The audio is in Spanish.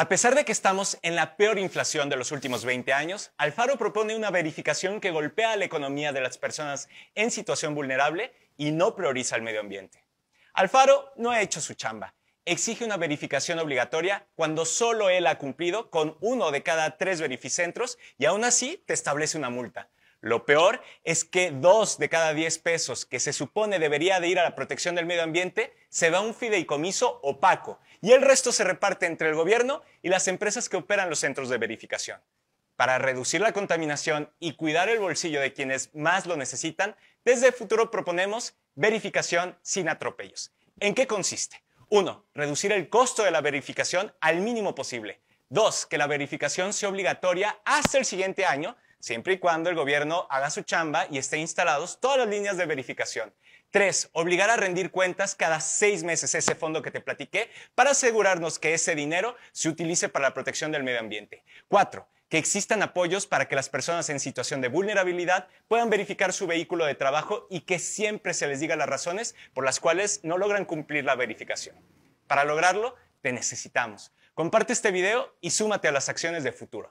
A pesar de que estamos en la peor inflación de los últimos 20 años, Alfaro propone una verificación que golpea la economía de las personas en situación vulnerable y no prioriza el medio ambiente. Alfaro no ha hecho su chamba. Exige una verificación obligatoria cuando solo él ha cumplido con uno de cada tres verificentros y aún así te establece una multa. Lo peor es que dos de cada diez pesos que se supone debería de ir a la protección del medio ambiente se va a un fideicomiso opaco y el resto se reparte entre el gobierno y las empresas que operan los centros de verificación. Para reducir la contaminación y cuidar el bolsillo de quienes más lo necesitan, desde el futuro proponemos verificación sin atropellos. ¿En qué consiste? 1. Reducir el costo de la verificación al mínimo posible. 2. Que la verificación sea obligatoria hasta el siguiente año siempre y cuando el gobierno haga su chamba y esté instalados todas las líneas de verificación. Tres, obligar a rendir cuentas cada seis meses ese fondo que te platiqué para asegurarnos que ese dinero se utilice para la protección del medio ambiente. Cuatro, que existan apoyos para que las personas en situación de vulnerabilidad puedan verificar su vehículo de trabajo y que siempre se les diga las razones por las cuales no logran cumplir la verificación. Para lograrlo, te necesitamos. Comparte este video y súmate a las acciones de futuro.